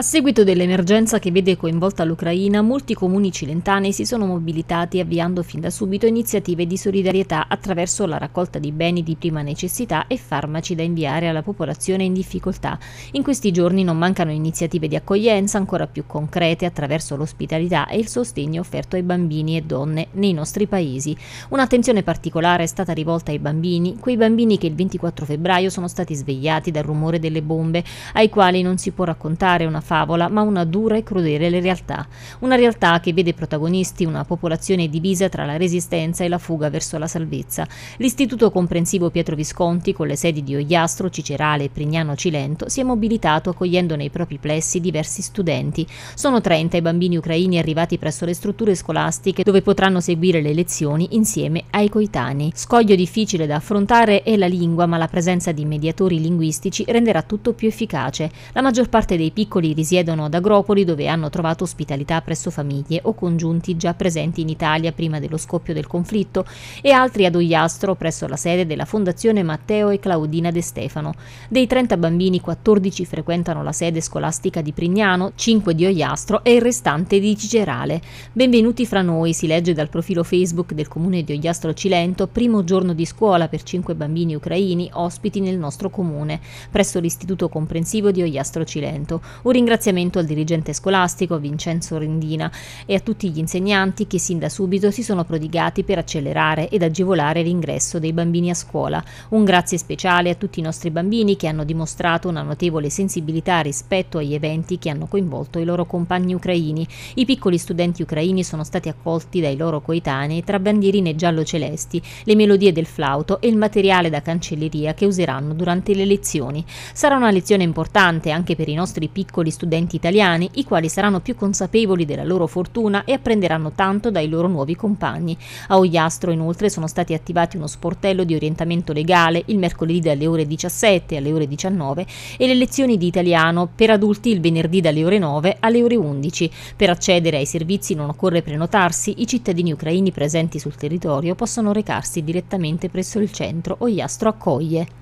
A seguito dell'emergenza che vede coinvolta l'Ucraina, molti comuni cilentani si sono mobilitati avviando fin da subito iniziative di solidarietà attraverso la raccolta di beni di prima necessità e farmaci da inviare alla popolazione in difficoltà. In questi giorni non mancano iniziative di accoglienza ancora più concrete attraverso l'ospitalità e il sostegno offerto ai bambini e donne nei nostri paesi. Un'attenzione particolare è stata rivolta ai bambini, quei bambini che il 24 febbraio sono stati svegliati dal rumore delle bombe, ai quali non si può raccontare una favola, ma una dura e crudele realtà. Una realtà che vede protagonisti una popolazione divisa tra la resistenza e la fuga verso la salvezza. L'Istituto Comprensivo Pietro Visconti, con le sedi di Ogliastro, Cicerale e Prignano Cilento, si è mobilitato accogliendo nei propri plessi diversi studenti. Sono 30 i bambini ucraini arrivati presso le strutture scolastiche dove potranno seguire le lezioni insieme ai coetanei. Scoglio difficile da affrontare è la lingua, ma la presenza di mediatori linguistici renderà tutto più efficace. La maggior parte dei piccoli quali risiedono ad Agropoli dove hanno trovato ospitalità presso famiglie o congiunti già presenti in Italia prima dello scoppio del conflitto e altri ad Ogliastro presso la sede della Fondazione Matteo e Claudina De Stefano. Dei 30 bambini 14 frequentano la sede scolastica di Prignano, 5 di Ogliastro e il restante di Cigerale. Benvenuti fra noi, si legge dal profilo Facebook del comune di Ogliastro Cilento, primo giorno di scuola per 5 bambini ucraini ospiti nel nostro comune, presso l'istituto comprensivo di Ogliastro Cilento. Uri ringraziamento al dirigente scolastico Vincenzo Rendina e a tutti gli insegnanti che sin da subito si sono prodigati per accelerare ed agevolare l'ingresso dei bambini a scuola. Un grazie speciale a tutti i nostri bambini che hanno dimostrato una notevole sensibilità rispetto agli eventi che hanno coinvolto i loro compagni ucraini. I piccoli studenti ucraini sono stati accolti dai loro coetanei tra bandierine giallo-celesti, le melodie del flauto e il materiale da cancelleria che useranno durante le lezioni. Sarà una lezione importante anche per i nostri piccoli gli studenti italiani, i quali saranno più consapevoli della loro fortuna e apprenderanno tanto dai loro nuovi compagni. A Ogliastro inoltre sono stati attivati uno sportello di orientamento legale il mercoledì dalle ore 17 alle ore 19 e le lezioni di italiano per adulti il venerdì dalle ore 9 alle ore 11. Per accedere ai servizi non occorre prenotarsi, i cittadini ucraini presenti sul territorio possono recarsi direttamente presso il centro Ogliastro Accoglie.